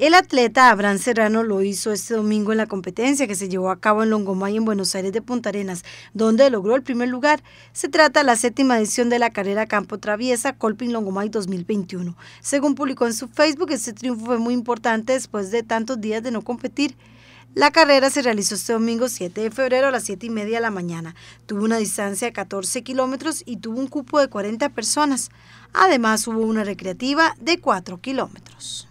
El atleta Abraham Serrano lo hizo este domingo en la competencia que se llevó a cabo en Longomay en Buenos Aires de Punta Arenas, donde logró el primer lugar. Se trata de la séptima edición de la carrera Campo Traviesa Colpin Longomay 2021. Según publicó en su Facebook, este triunfo fue muy importante después de tantos días de no competir. La carrera se realizó este domingo 7 de febrero a las 7 y media de la mañana. Tuvo una distancia de 14 kilómetros y tuvo un cupo de 40 personas. Además, hubo una recreativa de 4 kilómetros.